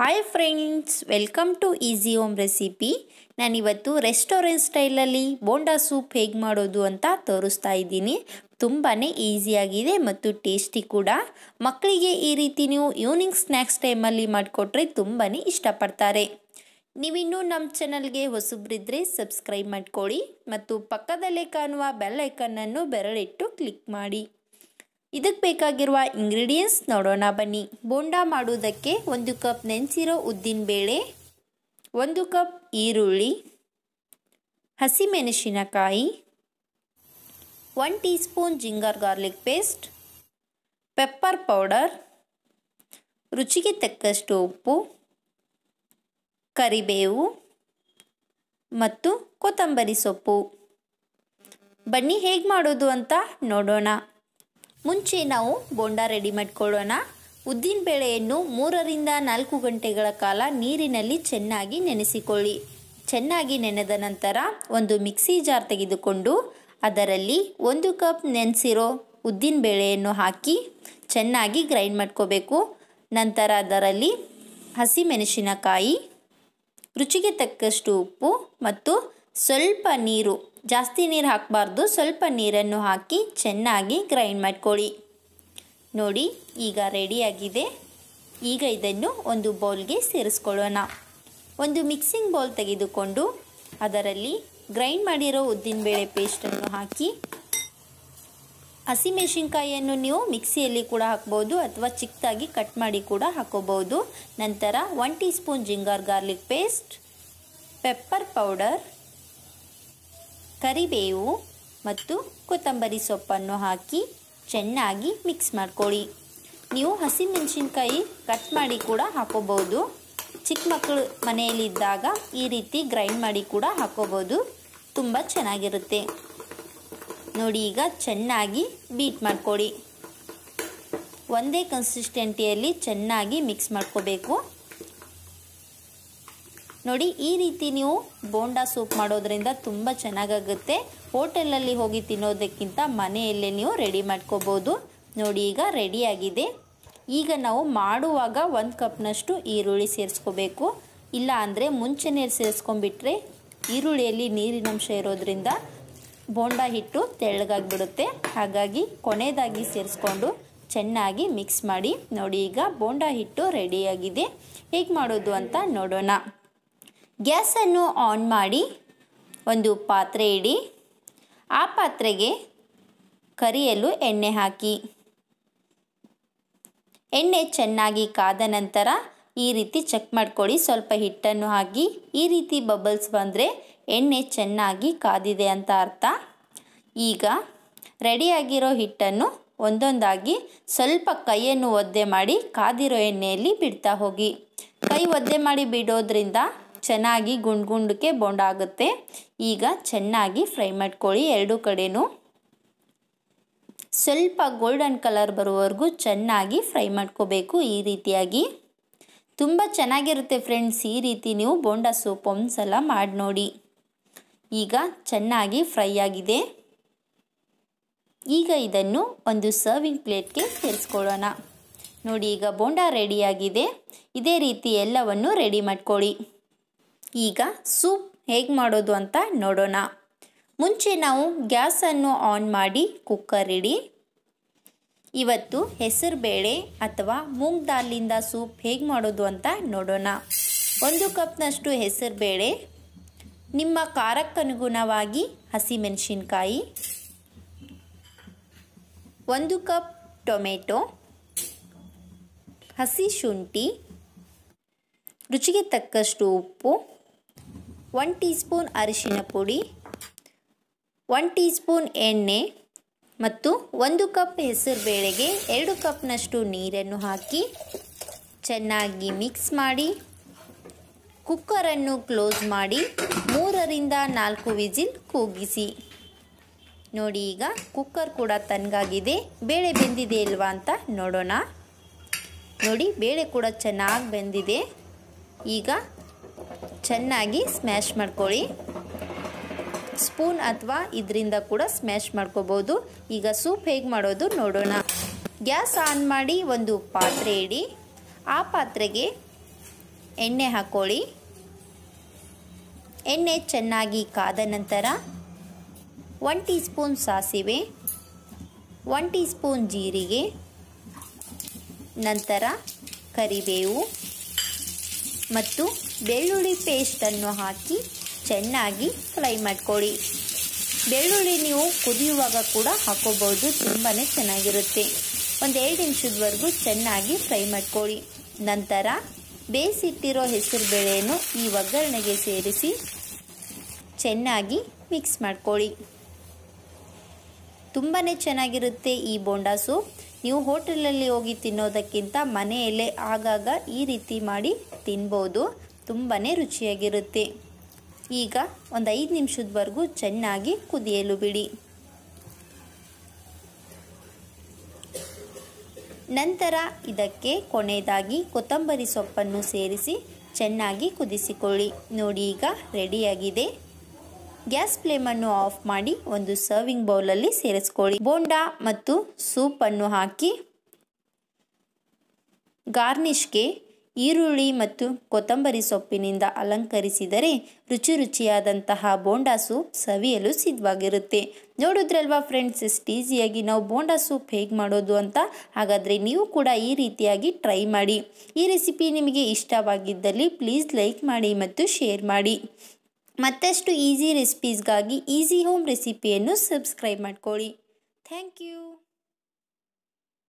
hi friends welcome to easy home recipe ನಾನಿವತ್ತು restaurant ಸ್ಟೈಲಲ್ಲಿ bonda soup ಹೇಗೆ ಮಾಡೋದು ಅಂತ ತೋರಿಸ್ತಾ ಇದ್ದೀನಿ ತುಂಬಾ ಈಸಿಯಾಗಿದೆ ಮತ್ತು ಟೇಸ್ಟಿ ಕೂಡ ಮಕ್ಕಳಿಗೆ ಈ ರೀತಿ ನೀವು ಈವ್ನಿಂಗ್ ಸ್ನ್ಯಾಕ್ಸ್ ಟೈಮಲ್ಲಿ ಮಾಡಿಕೊಟ್ರೆ ತುಂಬಾ ಇಷ್ಟಪಡ್ತಾರೆ ನೀವಿನ್ನೂ ನಮ್ಮ ಚಾನಲ್ಗೆ ಹೊಸಬ್ರಿದ್ರೆ ಸಬ್ಸ್ಕ್ರೈಬ್ ಮಾಡ್ಕೊಳ್ಳಿ ಮತ್ತು ಪಕ್ಕದಲ್ಲೇ ಕಾಣುವ ಬೆಲ್ಲೈಕನ್ನನ್ನು ಬೆರಳಿಟ್ಟು ಕ್ಲಿಕ್ ಮಾಡಿ ಇದಕ್ಕೆ ಬೇಕಾಗಿರುವ ಇಂಗ್ರೀಡಿಯೆಂಟ್ಸ್ ನೋಡೋಣ ಬನ್ನಿ ಬೋಂಡ ಮಾಡುವುದಕ್ಕೆ ಒಂದು ಕಪ್ ನೆನೆಸಿರೋ ಬೇಳೆ ಒಂದು ಕಪ್ ಈರುಳ್ಳಿ ಹಸಿಮೆಣಸಿನಕಾಯಿ one teaspoon ginger garlic paste pepper powder ರುಚಿಗೆ ತಕ್ಕಷ್ಟು ಉಪ್ಪು ಕರಿಬೇವು ಮತ್ತು ಕೊತ್ತಂಬರಿ ಸೊಪ್ಪು ಬನ್ನಿ ಹೇಗೆ ಮಾಡೋದು ಅಂತ ನೋಡೋಣ ಮುಂಚೆ ನಾವು ಬೋಂಡ ರೆಡಿ ಮಾಡಿಕೊಳ್ಳೋಣ ಉದ್ದಿನಬೇಳೆಯನ್ನು ಮೂರರಿಂದ ನಾಲ್ಕು ಗಂಟೆಗಳ ಕಾಲ ನೀರಿನಲ್ಲಿ ಚೆನ್ನಾಗಿ ನೆನೆಸಿಕೊಳ್ಳಿ ಚೆನ್ನಾಗಿ ನೆನೆದ ನಂತರ ಒಂದು ಮಿಕ್ಸಿ ಜಾರ್ ತೆಗೆದುಕೊಂಡು ಅದರಲ್ಲಿ ಒಂದು ಕಪ್ ನೆನೆಸಿರೋ ಉದ್ದಿನಬೇಳೆಯನ್ನು ಹಾಕಿ ಚೆನ್ನಾಗಿ ಗ್ರೈಂಡ್ ಮಾಡ್ಕೋಬೇಕು ನಂತರ ಅದರಲ್ಲಿ ಹಸಿಮೆಣಸಿನಕಾಯಿ ರುಚಿಗೆ ತಕ್ಕಷ್ಟು ಉಪ್ಪು ಮತ್ತು ಸ್ವಲ್ಪ ನೀರು ಜಾಸ್ತಿ ನೀರು ಹಾಕಬಾರ್ದು ಸ್ವಲ್ಪ ನೀರನ್ನು ಹಾಕಿ ಚೆನ್ನಾಗಿ ಗ್ರೈಂಡ್ ಮಾಡ್ಕೊಳ್ಳಿ ನೋಡಿ ಈಗ ರೆಡಿಯಾಗಿದೆ ಈಗ ಇದನ್ನು ಒಂದು ಬೌಲ್ಗೆ ಸೇರಿಸ್ಕೊಳ್ಳೋಣ ಒಂದು ಮಿಕ್ಸಿಂಗ್ ಬೌಲ್ ತೆಗೆದುಕೊಂಡು ಅದರಲ್ಲಿ ಗ್ರೈಂಡ್ ಮಾಡಿರೋ ಉದ್ದಿನಬೇಳೆ ಪೇಸ್ಟನ್ನು ಹಾಕಿ ಹಸಿಮೆಣಸಿನ್ಕಾಯಿಯನ್ನು ನೀವು ಮಿಕ್ಸಿಯಲ್ಲಿ ಕೂಡ ಹಾಕ್ಬೋದು ಅಥವಾ ಚಿಕ್ಕದಾಗಿ ಕಟ್ ಮಾಡಿ ಕೂಡ ಹಾಕೋಬೋದು ನಂತರ one teaspoon ginger garlic paste pepper powder ಕರಿಬೇವು ಮತ್ತು ಕೊತ್ತಂಬರಿ ಸೊಪ್ಪನ್ನು ಹಾಕಿ ಚೆನ್ನಾಗಿ ಮಿಕ್ಸ್ ಮಾಡ್ಕೊಳ್ಳಿ ನೀವು ಹಸಿಮೆಣಸಿನ್ಕಾಯಿ ಕಟ್ ಮಾಡಿ ಕೂಡ ಹಾಕೋಬೋದು ಚಿಕ್ಕ ಮಕ್ಕಳು ಮನೆಯಲ್ಲಿದ್ದಾಗ ಈ ರೀತಿ ಗ್ರೈಂಡ್ ಮಾಡಿ ಕೂಡ ಹಾಕೋಬೋದು ತುಂಬ ಚೆನ್ನಾಗಿರುತ್ತೆ ನೋಡಿ ಈಗ ಚೆನ್ನಾಗಿ ಬೀಟ್ ಮಾಡ್ಕೊಳ್ಳಿ ಒಂದೇ ಕನ್ಸಿಸ್ಟೆಂಟಿಯಲ್ಲಿ ಚೆನ್ನಾಗಿ ಮಿಕ್ಸ್ ಮಾಡ್ಕೋಬೇಕು ನೋಡಿ ಈ ರೀತಿ ನೀವು ಬೋಂಡಾ ಸೂಪ್ ಮಾಡೋದ್ರಿಂದ ತುಂಬ ಚೆನ್ನಾಗಾಗುತ್ತೆ ಹೋಟೆಲಲ್ಲಿ ಹೋಗಿ ತಿನ್ನೋದಕ್ಕಿಂತ ಮನೆಯಲ್ಲೇ ನೀವು ರೆಡಿ ಮಾಡ್ಕೋಬೋದು ನೋಡಿ ಈಗ ರೆಡಿಯಾಗಿದೆ ಈಗ ನಾವು ಮಾಡುವಾಗ ಒಂದು ಕಪ್ನಷ್ಟು ಈರುಳ್ಳಿ ಸೇರಿಸ್ಕೋಬೇಕು ಇಲ್ಲ ಅಂದರೆ ಮುಂಚೆನೇ ಸೇರಿಸ್ಕೊಂಡ್ಬಿಟ್ರೆ ಈರುಳ್ಳಿಯಲ್ಲಿ ನೀರಿನಂಶ ಇರೋದ್ರಿಂದ ಬೋಂಡ ಹಿಟ್ಟು ತೆಳ್ಳಗಾಗ್ಬಿಡುತ್ತೆ ಹಾಗಾಗಿ ಕೊನೆಯದಾಗಿ ಸೇರಿಸ್ಕೊಂಡು ಚೆನ್ನಾಗಿ ಮಿಕ್ಸ್ ಮಾಡಿ ನೋಡಿ ಈಗ ಬೋಂಡ ಹಿಟ್ಟು ರೆಡಿಯಾಗಿದೆ ಹೇಗೆ ಮಾಡೋದು ಅಂತ ನೋಡೋಣ ಗ್ಯಾಸನ್ನು ಆನ್ ಮಾಡಿ ಒಂದು ಪಾತ್ರೆ ಇಡಿ ಆ ಪಾತ್ರೆಗೆ ಕರಿಯಲು ಎಣ್ಣೆ ಹಾಕಿ ಎಣ್ಣೆ ಚೆನ್ನಾಗಿ ಕಾದ ನಂತರ ಈ ರೀತಿ ಚೆಕ್ ಮಾಡ್ಕೊಳ್ಳಿ ಸ್ವಲ್ಪ ಹಿಟ್ಟನ್ನು ಹಾಕಿ ಈ ರೀತಿ ಬಬಲ್ಸ್ ಬಂದರೆ ಎಣ್ಣೆ ಚೆನ್ನಾಗಿ ಕಾದಿದೆ ಅಂತ ಅರ್ಥ ಈಗ ರೆಡಿಯಾಗಿರೋ ಹಿಟ್ಟನ್ನು ಒಂದೊಂದಾಗಿ ಸ್ವಲ್ಪ ಕೈಯನ್ನು ಒದ್ದೆ ಮಾಡಿ ಕಾದಿರೋ ಎಣ್ಣೆಯಲ್ಲಿ ಬಿಡ್ತಾ ಹೋಗಿ ಕೈ ಒದ್ದೆ ಮಾಡಿ ಬಿಡೋದ್ರಿಂದ ಚೆನ್ನಾಗಿ ಗುಂಡು ಗುಂಡಕ್ಕೆ ಆಗುತ್ತೆ ಈಗ ಚೆನ್ನಾಗಿ ಫ್ರೈ ಮಾಡ್ಕೊಳ್ಳಿ ಎರಡು ಕಡೆನೂ ಸ್ವಲ್ಪ ಗೋಲ್ಡನ್ ಕಲರ್ ಬರುವವರೆಗೂ ಚೆನ್ನಾಗಿ ಫ್ರೈ ಮಾಡ್ಕೋಬೇಕು ಈ ರೀತಿಯಾಗಿ ತುಂಬ ಚೆನ್ನಾಗಿರುತ್ತೆ ಫ್ರೆಂಡ್ಸ್ ಈ ರೀತಿ ನೀವು ಬೋಂಡ ಸೂಪ್ ಒಂದು ಸಲ ಮಾಡಿ ನೋಡಿ ಈಗ ಚೆನ್ನಾಗಿ ಫ್ರೈ ಆಗಿದೆ ಈಗ ಇದನ್ನು ಒಂದು ಸರ್ವಿಂಗ್ ಪ್ಲೇಟ್ಗೆ ಸೇರಿಸ್ಕೊಳ್ಳೋಣ ನೋಡಿ ಈಗ ಬೋಂಡ ರೆಡಿಯಾಗಿದೆ ಇದೇ ರೀತಿ ಎಲ್ಲವನ್ನು ರೆಡಿ ಮಾಡ್ಕೊಳ್ಳಿ ಈಗ ಸೂಪ್ ಹೇಗೆ ಮಾಡೋದು ಅಂತ ನೋಡೋಣ ಮುಂಚೆ ನಾವು ಗ್ಯಾಸನ್ನು ಆನ್ ಮಾಡಿ ಕುಕ್ಕರ್ ಇಡಿ ಇವತ್ತು ಹೆಸರು ಬೇಳೆ ಅಥವಾ ಮೂಂಗ್ ದಾಲಿಂದ ಸೂಪ್ ಹೇಗೆ ಮಾಡೋದು ಅಂತ ನೋಡೋಣ ಒಂದು ಕಪ್ನಷ್ಟು ಹೆಸರು ಬೇಳೆ ನಿಮ್ಮ ಖಾರಕ್ಕನುಗುಣವಾಗಿ ಹಸಿಮೆಣಸಿನ್ಕಾಯಿ ಒಂದು ಕಪ್ ಟೊಮೆಟೊ ಹಸಿ ಶುಂಠಿ ರುಚಿಗೆ ತಕ್ಕಷ್ಟು ಉಪ್ಪು ಒನ್ ಟೀ ಸ್ಪೂನ್ ಅರಿಶಿನ ಪುಡಿ ಒನ್ ಟೀ ಸ್ಪೂನ್ ಎಣ್ಣೆ ಮತ್ತು ಒಂದು ಕಪ್ ಹೆಸರು ಬೇಳೆಗೆ ಎರಡು ಕಪ್ನಷ್ಟು ನೀರನ್ನು ಹಾಕಿ ಚೆನ್ನಾಗಿ ಮಿಕ್ಸ್ ಮಾಡಿ ಕುಕ್ಕರನ್ನು ಕ್ಲೋಸ್ ಮಾಡಿ ಮೂರರಿಂದ ನಾಲ್ಕು ವಿಜಿಲ್ ಕೂಗಿಸಿ ನೋಡಿ ಈಗ ಕುಕ್ಕರ್ ಕೂಡ ತನಗಾಗಿದೆ ಬೇಳೆ ಬೆಂದಿದೆ ಇಲ್ವಾ ಅಂತ ನೋಡೋಣ ನೋಡಿ ಬೇಳೆ ಕೂಡ ಚೆನ್ನಾಗಿ ಬೆಂದಿದೆ ಈಗ ಚೆನ್ನಾಗಿ ಸ್ಮ್ಯಾಶ್ ಮಾಡ್ಕೊಳ್ಳಿ ಸ್ಪೂನ್ ಅಥವಾ ಇದರಿಂದ ಕೂಡ ಸ್ಮ್ಯಾಶ್ ಮಾಡ್ಕೋಬೋದು ಈಗ ಸೂಪ್ ಹೇಗೆ ಮಾಡೋದು ನೋಡೋಣ ಗ್ಯಾಸ್ ಆನ್ ಮಾಡಿ ಒಂದು ಪಾತ್ರೆ ಇಡಿ ಆ ಪಾತ್ರೆಗೆ ಎಣ್ಣೆ ಹಾಕೊಳ್ಳಿ ಎಣ್ಣೆ ಚೆನ್ನಾಗಿ ಕಾದ ನಂತರ ಒನ್ ಟೀ ಸ್ಪೂನ್ ಸಾಸಿವೆ ಒನ್ ಟೀ ಸ್ಪೂನ್ ಜೀರಿಗೆ ನಂತರ ಕರಿಬೇವು ಮತ್ತು ಬೆಳ್ಳುಳ್ಳಿ ಪೇಸ್ಟನ್ನು ಹಾಕಿ ಚೆನ್ನಾಗಿ ಫ್ರೈ ಮಾಡ್ಕೊಳ್ಳಿ ಬೆಳ್ಳುಳ್ಳಿ ನೀವು ಕುದಿಯುವಾಗ ಕೂಡ ಹಾಕೋಬಹುದು ತುಂಬಾ ಚೆನ್ನಾಗಿರುತ್ತೆ ಒಂದು ಎರಡು ನಿಮಿಷದವರೆಗೂ ಚೆನ್ನಾಗಿ ಫ್ರೈ ಮಾಡ್ಕೊಳ್ಳಿ ನಂತರ ಬೇಯಿಸಿಟ್ಟಿರೋ ಹೆಸರು ಬೇಳೆಯನ್ನು ಈ ಒಗ್ಗರಣೆಗೆ ಸೇರಿಸಿ ಚೆನ್ನಾಗಿ ಮಿಕ್ಸ್ ಮಾಡ್ಕೊಳ್ಳಿ ತುಂಬಾ ಚೆನ್ನಾಗಿರುತ್ತೆ ಈ ಬೋಂಡಾಸು ನೀವು ಹೋಟೆಲಲ್ಲಿ ಹೋಗಿ ತಿನ್ನೋದಕ್ಕಿಂತ ಮನೆಯಲ್ಲೇ ಆಗಾಗ ಈ ರೀತಿ ಮಾಡಿ ತಿನ್ಬೋದು ತುಂಬಾ ರುಚಿಯಾಗಿರುತ್ತೆ ಈಗ ಒಂದು ಐದು ನಿಮಿಷದವರೆಗೂ ಚೆನ್ನಾಗಿ ಕುದಿಯಲು ಬಿಡಿ ನಂತರ ಇದಕ್ಕೆ ಕೊನೆಯದಾಗಿ ಕೊತ್ತಂಬರಿ ಸೊಪ್ಪನ್ನು ಸೇರಿಸಿ ಚೆನ್ನಾಗಿ ಕುದಿಸಿಕೊಳ್ಳಿ ನೋಡಿ ಈಗ ರೆಡಿಯಾಗಿದೆ ಗ್ಯಾಸ್ ಫ್ಲೇಮನ್ನು ಆಫ್ ಮಾಡಿ ಒಂದು ಸರ್ವಿಂಗ್ ಬೌಲಲ್ಲಿ ಸೇರಿಸ್ಕೊಳ್ಳಿ ಬೋಂಡಾ ಮತ್ತು ಸೂಪನ್ನು ಹಾಕಿ ಗಾರ್ನಿಷ್ಗೆ ಈರುಳ್ಳಿ ಮತ್ತು ಕೊತ್ತಂಬರಿ ಸೊಪ್ಪಿನಿಂದ ಅಲಂಕರಿಸಿದರೆ ರುಚಿ ರುಚಿಯಾದಂತಹ ಬೋಂಡಾ ಸೂಪ್ ಸವಿಯಲು ಸಿದ್ಧವಾಗಿರುತ್ತೆ ನೋಡಿದ್ರಲ್ವಾ ಫ್ರೆಂಡ್ಸ್ ಎಷ್ಟು ಈಸಿಯಾಗಿ ನಾವು ಬೋಂಡಾ ಸೂಪ್ ಹೇಗೆ ಮಾಡೋದು ಅಂತ ಹಾಗಾದರೆ ನೀವು ಕೂಡ ಈ ರೀತಿಯಾಗಿ ಟ್ರೈ ಮಾಡಿ ಈ ರೆಸಿಪಿ ನಿಮಗೆ ಇಷ್ಟವಾಗಿದ್ದಲ್ಲಿ ಪ್ಲೀಸ್ ಲೈಕ್ ಮಾಡಿ ಮತ್ತು ಶೇರ್ ಮಾಡಿ ಮತ್ತಷ್ಟು ಈಸಿ ರೆಸಿಪೀಸ್ಗಾಗಿ ಈಸಿ ಹೋಮ್ ರೆಸಿಪಿಯನ್ನು ಸಬ್ಸ್ಕ್ರೈಬ್ ಮಾಡ್ಕೊಳ್ಳಿ ಥ್ಯಾಂಕ್ ಯು